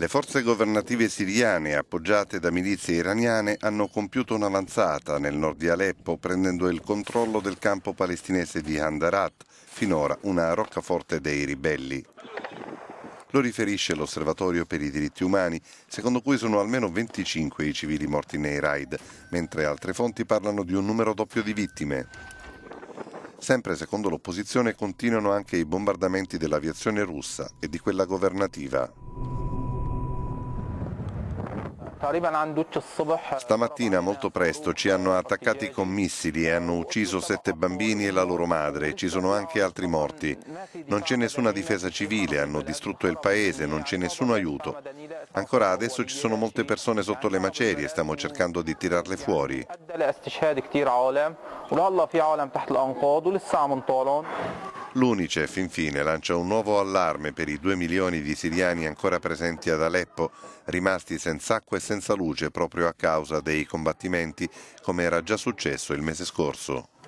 Le forze governative siriane, appoggiate da milizie iraniane, hanno compiuto un'avanzata nel nord di Aleppo, prendendo il controllo del campo palestinese di Handarat, finora una roccaforte dei ribelli. Lo riferisce l'Osservatorio per i diritti umani, secondo cui sono almeno 25 i civili morti nei raid, mentre altre fonti parlano di un numero doppio di vittime. Sempre secondo l'opposizione continuano anche i bombardamenti dell'aviazione russa e di quella governativa. Stamattina molto presto ci hanno attaccati con missili e hanno ucciso sette bambini e la loro madre. Ci sono anche altri morti. Non c'è nessuna difesa civile, hanno distrutto il paese, non c'è nessun aiuto. Ancora adesso ci sono molte persone sotto le macerie, stiamo cercando di tirarle fuori. L'Unicef infine lancia un nuovo allarme per i 2 milioni di siriani ancora presenti ad Aleppo, rimasti senza acqua e senza luce proprio a causa dei combattimenti, come era già successo il mese scorso.